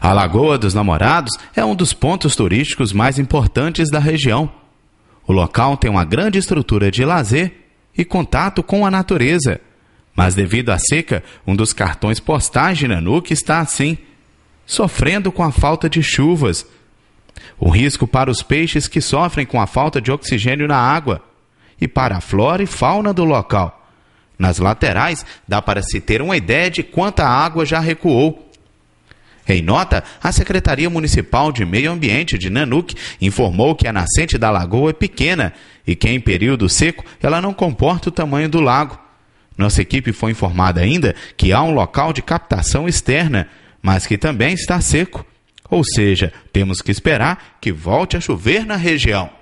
A Lagoa dos Namorados é um dos pontos turísticos mais importantes da região. O local tem uma grande estrutura de lazer e contato com a natureza. Mas devido à seca, um dos cartões postais de Nanuque está assim, sofrendo com a falta de chuvas. O risco para os peixes que sofrem com a falta de oxigênio na água e para a flora e fauna do local. Nas laterais, dá para se ter uma ideia de quanta água já recuou em nota, a Secretaria Municipal de Meio Ambiente de Nanuque informou que a nascente da lagoa é pequena e que, em período seco, ela não comporta o tamanho do lago. Nossa equipe foi informada ainda que há um local de captação externa, mas que também está seco. Ou seja, temos que esperar que volte a chover na região.